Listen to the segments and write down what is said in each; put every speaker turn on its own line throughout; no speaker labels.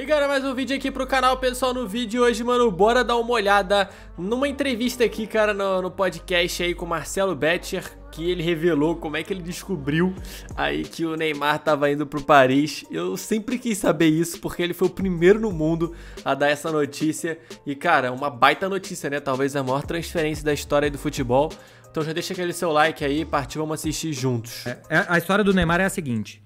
E galera, mais um vídeo aqui pro canal, pessoal, no vídeo de hoje, mano, bora dar uma olhada numa entrevista aqui, cara, no, no podcast aí com o Marcelo Betcher, que ele revelou como é que ele descobriu aí que o Neymar tava indo pro Paris. Eu sempre quis saber isso, porque ele foi o primeiro no mundo a dar essa notícia, e cara, uma baita notícia, né, talvez a maior transferência da história do futebol, então já deixa aquele seu like aí, partiu, vamos assistir
juntos. É, é a história do Neymar é a seguinte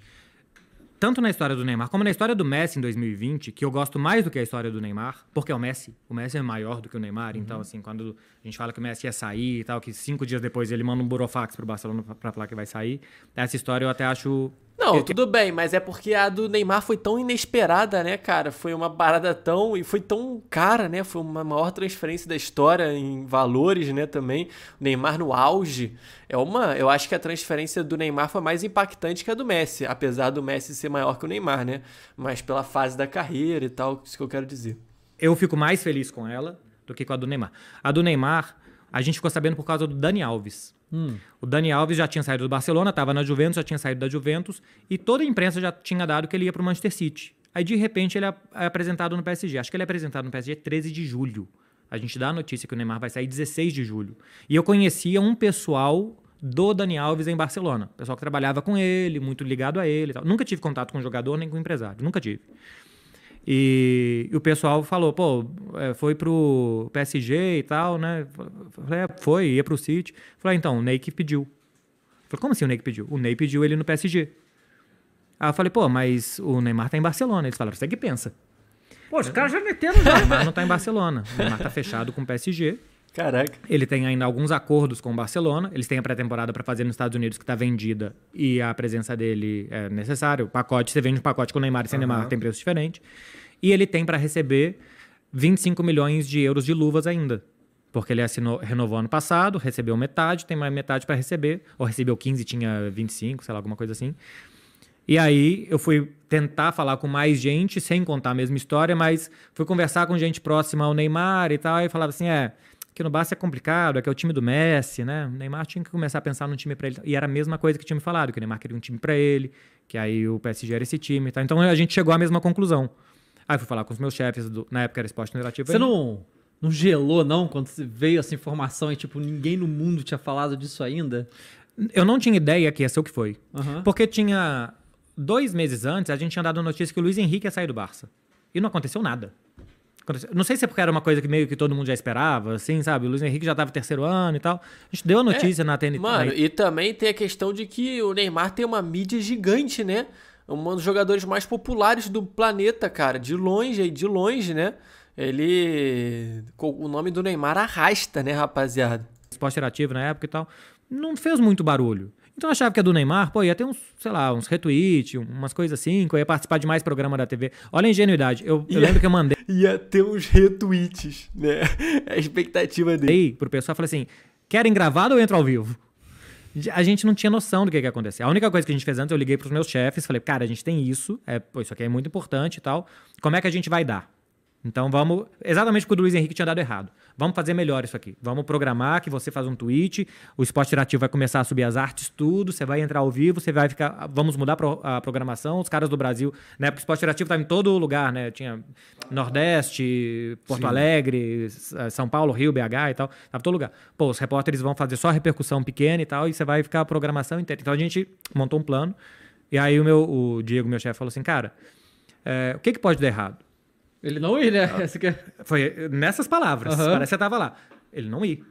tanto na história do Neymar como na história do Messi em 2020, que eu gosto mais do que a história do Neymar, porque é o Messi. O Messi é maior do que o Neymar, então, uhum. então, assim, quando a gente fala que o Messi ia sair e tal, que cinco dias depois ele manda um burofax pro Barcelona pra falar que vai sair, essa história eu até acho não, tudo
bem, mas é porque a do Neymar foi tão inesperada, né, cara? Foi uma parada tão. E foi tão cara, né? Foi uma maior transferência da história em valores, né, também. O Neymar no auge. É uma. Eu acho que a transferência do Neymar foi mais impactante que a do Messi, apesar do Messi ser maior que o Neymar, né? Mas pela fase da carreira e tal, isso que eu quero dizer. Eu
fico mais feliz com ela do que com a do Neymar. A do Neymar a gente ficou sabendo por causa do Dani Alves. Hum. O Dani Alves já tinha saído do Barcelona, estava na Juventus, já tinha saído da Juventus, e toda a imprensa já tinha dado que ele ia para o Manchester City. Aí, de repente, ele é, é apresentado no PSG. Acho que ele é apresentado no PSG 13 de julho. A gente dá a notícia que o Neymar vai sair 16 de julho. E eu conhecia um pessoal do Dani Alves em Barcelona. Pessoal que trabalhava com ele, muito ligado a ele. Tal. Nunca tive contato com o jogador nem com o empresário. Nunca tive. E, e o pessoal falou, pô, é, foi pro PSG e tal, né? Falei, é, foi, ia pro City. Falei, ah, então, o Ney que pediu. Falei, como assim o Ney que pediu? O Ney pediu ele no PSG. Aí eu falei, pô, mas o Neymar tá em Barcelona. Eles falaram, você que pensa.
Pô, os caras já meteram já. O Neymar não tá em Barcelona. O Neymar tá fechado
com o PSG. Caraca. Ele tem ainda alguns acordos com o Barcelona. Eles têm a pré-temporada para fazer nos Estados Unidos que está vendida e a presença dele é necessária. O pacote, você vende um pacote com o Neymar e sem uhum. Neymar, tem preço diferente. E ele tem para receber 25 milhões de euros de luvas ainda. Porque ele assinou, renovou ano passado, recebeu metade, tem mais metade para receber. Ou recebeu 15, tinha 25, sei lá, alguma coisa assim. E aí eu fui tentar falar com mais gente, sem contar a mesma história, mas fui conversar com gente próxima ao Neymar e tal, e falava assim: é, que no Barça é complicado, é que é o time do Messi, né? O Neymar tinha que começar a pensar num time para ele. E era a mesma coisa que tinha me falado, que o Neymar queria um time para ele, que aí o PSG era esse time e tá? Então a gente chegou à mesma conclusão. Aí fui falar com os meus chefes, do, na época era esporte negativo. Você aí. não,
não gelou, não, quando veio essa informação e, tipo, ninguém no mundo tinha falado disso ainda? Eu não tinha ideia
que ia ser o que foi. Uhum. Porque tinha. Dois meses antes, a gente tinha dado notícia que o Luiz Henrique ia sair do Barça. E não aconteceu nada. Não sei se é porque era uma coisa que meio que todo mundo já esperava, assim, sabe? O Luiz Henrique já tava terceiro ano e tal.
A gente deu a é, notícia é, na TNT. Mano, e também tem a questão de que o Neymar tem uma mídia gigante, né? Um dos jogadores mais populares do planeta, cara. De longe, de longe, né? Ele. O nome do Neymar arrasta, né, rapaziada? Esporte ativo na época e tal. Não fez muito barulho. Então eu
achava que a do Neymar, pô, ia ter uns, sei lá, uns retweets, umas coisas assim, que eu ia participar de mais programa da TV. Olha a ingenuidade. Eu, eu lembro que eu mandei. Ia ter uns retweets, né? A expectativa dele. Aí, pro pessoal, falei assim: querem gravado ou entro ao vivo? A gente não tinha noção do que, que ia acontecer. A única coisa que a gente fez antes, eu liguei pros meus chefes, falei, cara, a gente tem isso, é, pô, isso aqui é muito importante e tal. Como é que a gente vai dar? Então vamos. Exatamente porque o Luiz Henrique tinha dado errado. Vamos fazer melhor isso aqui. Vamos programar que você faz um tweet, o esporte interativo vai começar a subir as artes, tudo, você vai entrar ao vivo, você vai ficar. Vamos mudar a programação, os caras do Brasil, né? Porque o esporte interativo estava em todo lugar, né? Tinha Nordeste, Porto Sim. Alegre, eh, São Paulo, Rio, BH e tal. Tava em todo lugar. Pô, os repórteres vão fazer só repercussão pequena e tal, e você vai ficar a programação inteira. Então a gente montou um plano. E aí o meu o Diego, meu chefe, falou assim, cara, é, o que, que pode dar errado? Ele não ir, né? Ah, é- foi nessas palavras. Uhum. Parece que você tava lá. Ele não ir.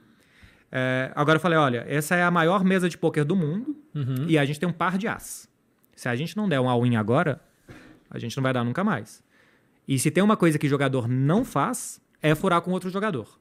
É, agora eu falei: olha, essa é a maior mesa de poker do mundo uhum. e a gente tem um par de as. Se a gente não der um all-in agora, a gente não vai dar nunca mais. E se tem uma coisa que jogador não faz, é furar com outro jogador.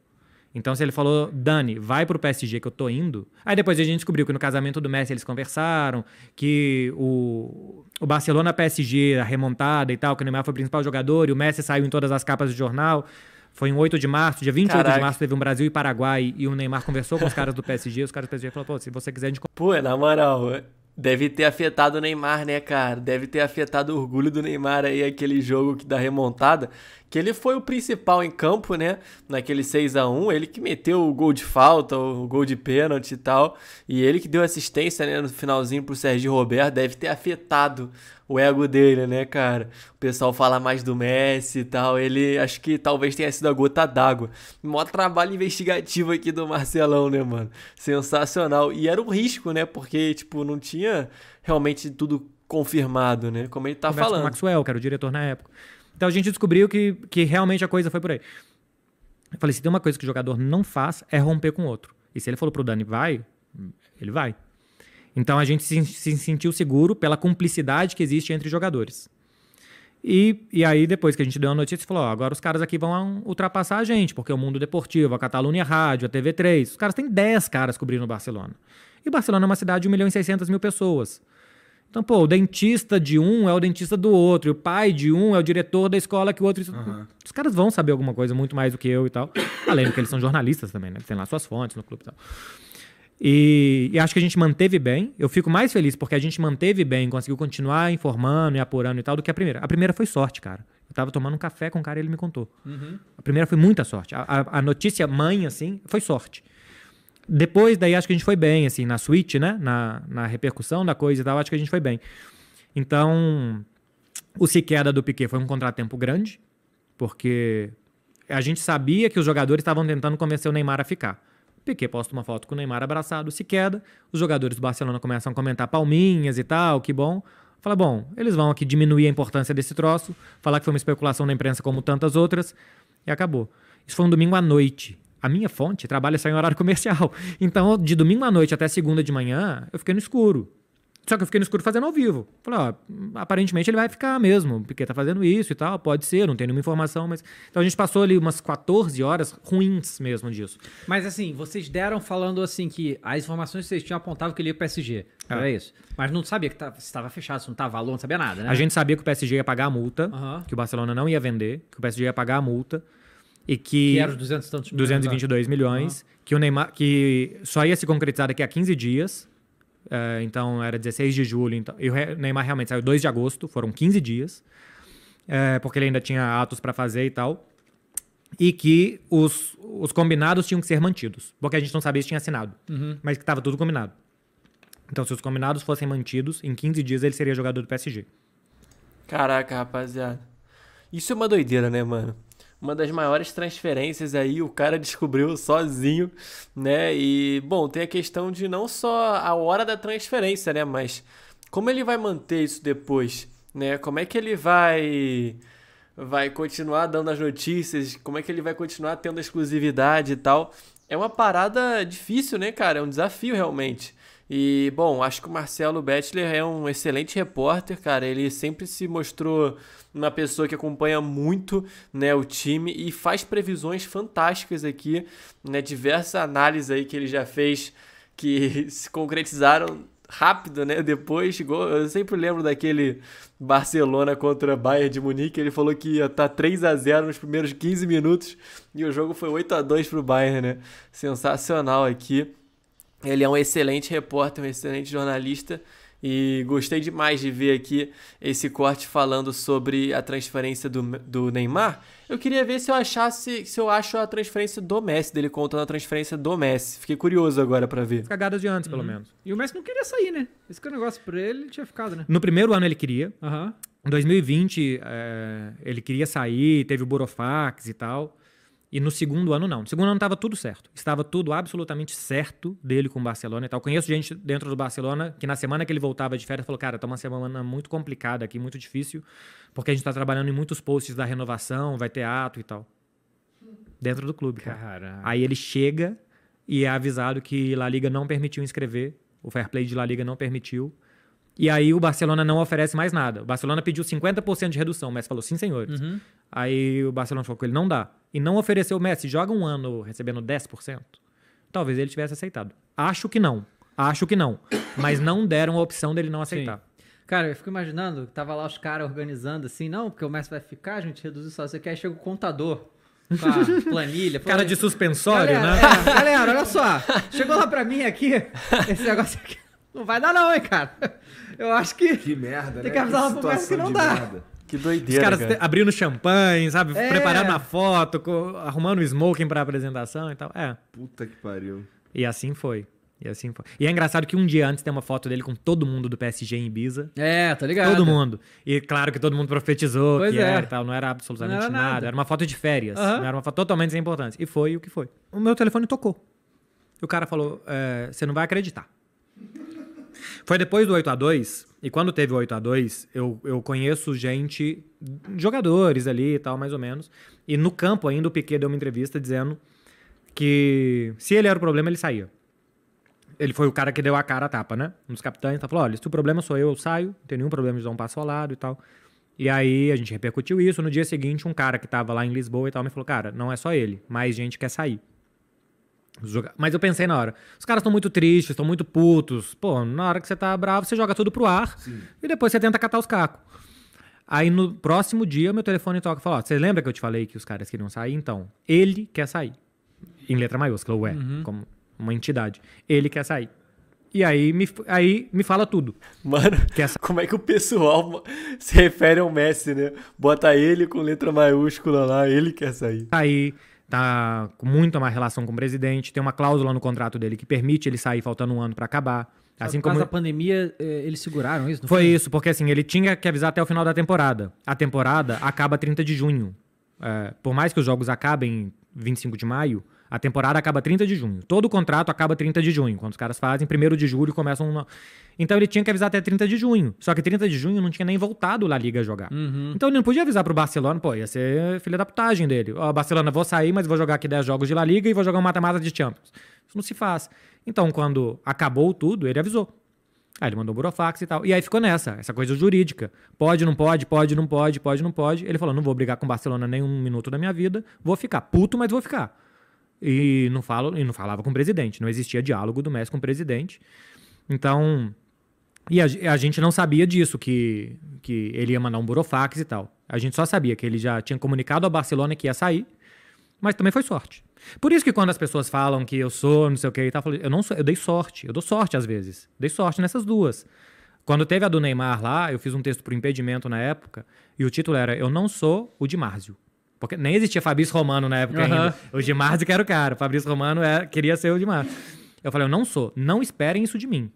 Então, se ele falou, Dani, vai pro PSG que eu tô indo. Aí depois a gente descobriu que no casamento do Messi eles conversaram, que o, o Barcelona PSG, a remontada e tal, que o Neymar foi o principal jogador e o Messi saiu em todas as capas do jornal. Foi em 8 de março, dia 28 Caraca. de março, teve um Brasil e Paraguai e o Neymar conversou com os caras do PSG. os caras do PSG falaram, pô, se você quiser a gente.
Pô, na moral, deve ter afetado o Neymar, né, cara? Deve ter afetado o orgulho do Neymar aí, aquele jogo que remontada que ele foi o principal em campo, né? Naquele 6 a 1 ele que meteu o gol de falta, o gol de pênalti e tal, e ele que deu assistência, né, no finalzinho pro Sérgio Roberto, deve ter afetado o ego dele, né, cara? O pessoal fala mais do Messi e tal, ele acho que talvez tenha sido a gota d'água. Mó trabalho investigativo aqui do Marcelão, né, mano? Sensacional. E era um risco, né? Porque, tipo, não tinha realmente tudo confirmado, né? Como ele tá Conversa falando. Com o
Maxwell, que era o diretor na época. Então a gente descobriu que, que realmente a coisa foi por aí. Eu falei, se tem uma coisa que o jogador não faz, é romper com o outro. E se ele falou pro Dani, vai, ele vai. Então a gente se, se sentiu seguro pela cumplicidade que existe entre jogadores. E, e aí, depois que a gente deu a notícia, falou: ó, agora os caras aqui vão ultrapassar a gente, porque o mundo deportivo, a Catalunha Rádio, a TV3, os caras têm 10 caras cobrindo o Barcelona. E Barcelona é uma cidade de 1 milhão e 600 mil pessoas. Então, pô, o dentista de um é o dentista do outro, o pai de um é o diretor da escola que o outro. Uhum. Os caras vão saber alguma coisa muito mais do que eu e tal. Além do que eles são jornalistas também, né? Tem lá suas fontes no clube e tal. E, e, acho que a gente manteve bem. Eu fico mais feliz porque a gente manteve bem, conseguiu continuar informando e apurando e tal, do que a primeira. A primeira foi sorte, cara. Eu tava tomando um café com um cara e ele me contou. Uhum. A primeira foi muita sorte. A, a, a notícia mãe, assim, foi sorte. Depois, daí acho que a gente foi bem, assim, na suíte, né? Na, na repercussão da coisa e tal, acho que a gente foi bem. Então, o Siqueira do Piquet foi um contratempo grande, porque a gente sabia que os jogadores estavam tentando convencer o Neymar a ficar. O Piquet posta uma foto com o Neymar abraçado, se queda, os jogadores do Barcelona começam a comentar palminhas e tal, que bom. Fala, bom, eles vão aqui diminuir a importância desse troço, falar que foi uma especulação na imprensa como tantas outras, e acabou. Isso foi um domingo à noite a minha fonte trabalha só em horário comercial. Então, de domingo à noite até segunda de manhã, eu fiquei no escuro. Só que eu fiquei no escuro fazendo ao vivo. Falei, ó, aparentemente ele vai ficar mesmo, porque tá fazendo isso e tal, pode ser, não tem nenhuma informação, mas. Então a gente passou ali umas 14 horas ruins mesmo disso. Mas assim, vocês deram falando assim que as informações que vocês tinham apontavam que ele ia pro PSG. É. Era isso. Mas não sabia que tá, estava fechado, se não tava valor, não sabia nada, né? A gente sabia que o PSG ia pagar a multa, uhum. que o Barcelona não ia vender, que o PSG ia pagar a multa e que, que era os 200 tantos milhões, 222 né? milhões, uhum. que o Neymar que só ia se concretizar daqui a 15 dias. Uh, então era 16 de julho, então, e o Neymar realmente saiu 2 de agosto, foram 15 dias. Uh, porque ele ainda tinha atos para fazer e tal. E que os, os combinados tinham que ser mantidos. Porque a gente não sabia se tinha assinado, uhum. mas que estava tudo combinado. Então, se os combinados fossem mantidos, em 15 dias ele seria jogador do PSG.
Caraca, rapaziada. Isso é uma doideira, né, mano? uma das maiores transferências aí, o cara descobriu sozinho, né? E, bom, tem a questão de não só a hora da transferência, né? Mas como ele vai manter isso depois, né? Como é que ele vai vai continuar dando as notícias, como é que ele vai continuar tendo exclusividade e tal? É uma parada difícil, né, cara? É um desafio realmente. E, bom, acho que o Marcelo Bettler é um excelente repórter, cara. Ele sempre se mostrou uma pessoa que acompanha muito né, o time e faz previsões fantásticas aqui, né? Diversas análises aí que ele já fez que se concretizaram rápido, né? Depois, eu sempre lembro daquele Barcelona contra Bayern de Munique, ele falou que ia estar tá 3 a 0 nos primeiros 15 minutos e o jogo foi 8 a 2 pro Bayern, né? Sensacional aqui. Ele é um excelente repórter, um excelente jornalista. E gostei demais de ver aqui esse corte falando sobre a transferência do, do Neymar. Eu queria ver se eu achasse, se eu acho a transferência do Messi, dele contando a transferência do Messi. Fiquei curioso agora para ver. Cagada de antes, pelo uhum. menos.
E o Messi não queria sair, né? Esse que é o negócio pra ele, ele tinha ficado, né? No primeiro ano ele queria. Uhum. Em 2020, é, eh, ele queria sair, teve o Borofax e tal. E no segundo ano, não. No segundo ano estava tudo certo. Estava tudo absolutamente certo dele com o Barcelona e tal. Conheço gente dentro do Barcelona que na semana que ele voltava de férias falou: Cara, tá uma semana muito complicada aqui, muito difícil, porque a gente está trabalhando em muitos posts da renovação, vai ter ato e tal. Dentro do clube. Cara. Aí ele chega e é avisado que La Liga não permitiu inscrever, o fair play de La Liga não permitiu. E aí o Barcelona não oferece mais nada. O Barcelona pediu 50% de redução, mas falou: Sim, senhores. Uhum. Aí o Barcelona falou com ele: Não dá e não ofereceu o Messi, joga um ano recebendo 10%, talvez ele tivesse aceitado. Acho que não. Acho que não. Mas não deram a opção dele não aceitar. Sim.
Cara, eu fico imaginando, tava lá os caras organizando assim, não, porque o Messi vai ficar, a gente reduziu o salário, você quer, chega o contador com a planilha. Cara assim, de suspensório, galera, né? É, galera, olha só, chegou lá pra mim aqui, esse negócio aqui, não vai dar não, hein, cara. Eu acho que... Que merda, Tem né? que avisar né? lá pro Messi que não dá. Merda. Que doideira. Os caras cara. abrindo
champanhe, sabe? É. Preparando a foto, arrumando o smoking pra apresentação e tal. É.
Puta que pariu.
E assim foi. E assim foi. E é engraçado que um dia antes tem uma foto dele com todo mundo do PSG em Ibiza. É, tá ligado? Todo mundo. E claro que todo mundo profetizou pois que é. era e tal. Não era absolutamente não era nada. nada. Era uma foto de férias. Uhum. Não era uma foto totalmente sem importância. E foi o que foi. O meu telefone tocou. E o cara falou: é, Você é, não vai acreditar. Foi depois do 8 a 2 e quando teve o 8 a 2 eu, eu conheço gente, jogadores ali e tal, mais ou menos. E no campo ainda o Piquet deu uma entrevista dizendo que se ele era o problema, ele saía. Ele foi o cara que deu a cara a tapa, né? Um dos capitães tá, falou: olha, se o problema sou eu, eu saio, não tem nenhum problema de dar um passo ao lado e tal. E aí a gente repercutiu isso. No dia seguinte, um cara que tava lá em Lisboa e tal me falou: cara, não é só ele, mais gente quer sair. Mas eu pensei na hora, os caras estão muito tristes, estão muito putos. Pô, na hora que você tá bravo, você joga tudo pro ar Sim. e depois você tenta catar os cacos. Aí no próximo dia, meu telefone toca e fala: Ó, você lembra que eu te falei que os caras queriam sair? Então, ele quer sair. Em letra maiúscula, o E, uhum. como uma entidade. Ele quer sair. E aí me, aí me fala tudo.
Mano, como é que o pessoal se refere ao Messi, né? Bota ele com letra maiúscula lá, ele quer sair. Aí tá com
muito má relação com o presidente, tem uma cláusula no contrato dele que permite ele sair faltando um ano para acabar. assim por causa como... da
pandemia, eh, eles seguraram isso? Foi, foi
isso, porque assim, ele tinha que avisar até o final da temporada. A temporada acaba 30 de junho. É, por mais que os jogos acabem 25 de maio, a temporada acaba 30 de junho. Todo o contrato acaba 30 de junho. Quando os caras fazem, primeiro de julho começam. Uma... Então ele tinha que avisar até 30 de junho. Só que 30 de junho não tinha nem voltado La Liga a jogar. Uhum. Então ele não podia avisar pro Barcelona, pô, ia ser filha da putagem dele. Ó, oh, Barcelona, vou sair, mas vou jogar aqui 10 jogos de La Liga e vou jogar um mata-mata de Champions. Isso não se faz. Então quando acabou tudo, ele avisou. Aí ele mandou um burofax e tal. E aí ficou nessa, essa coisa jurídica. Pode, não pode, pode, não pode, pode, não pode. Ele falou: não vou brigar com o Barcelona nem um minuto da minha vida, vou ficar puto, mas vou ficar e não, falo, e não falava com o presidente. Não existia diálogo do Messi com o presidente. Então, e a, a, gente não sabia disso, que, que ele ia mandar um burofax e tal. A gente só sabia que ele já tinha comunicado ao Barcelona que ia sair, mas também foi sorte. Por isso que quando as pessoas falam que eu sou, não sei o que e tal, eu, não sou, eu dei sorte, eu dou sorte às vezes. Dei sorte nessas duas. Quando teve a do Neymar lá, eu fiz um texto pro impedimento na época, e o título era Eu não sou o Dimárcio. Porque nem existia Fabrício Romano na época uhum. ainda. O que era o cara. Fabrício Romano era, é, queria ser o Gimardi. Eu falei, eu não sou. Não esperem isso de mim.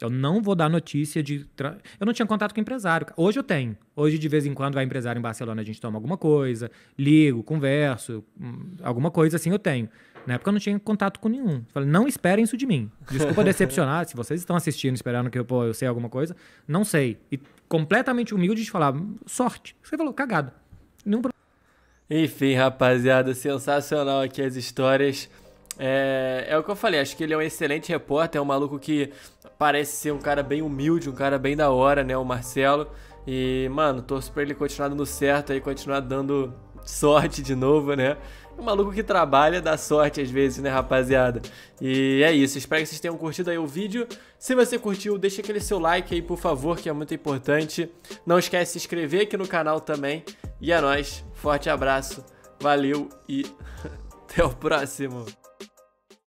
Eu não vou dar notícia de. Tra... Eu não tinha contato com empresário. Hoje eu tenho. Hoje, de vez em quando, vai empresário em Barcelona, a gente toma alguma coisa, ligo, converso, hum, alguma coisa assim eu tenho. Na época eu não tinha contato com nenhum. Eu falei, não esperem isso de mim. Desculpa decepcionar, se vocês estão assistindo esperando que eu, pô, eu sei alguma coisa, não sei. E completamente humilde de falar, sorte. Você falou, cagado.
Nenhum problema. Enfim, rapaziada, sensacional aqui as histórias. É, é, o que eu falei, acho que ele é um excelente repórter, é um maluco que parece ser um cara bem humilde, um cara bem da hora, né? O Marcelo. E, mano, torço pra ele continuar dando certo aí, continuar dando sorte de novo, né? O maluco que trabalha dá sorte às vezes, né, rapaziada? E é isso, espero que vocês tenham curtido aí o vídeo. Se você curtiu, deixa aquele seu like aí, por favor, que é muito importante. Não esquece de se inscrever aqui no canal também. E é nóis, forte abraço, valeu e até o próximo.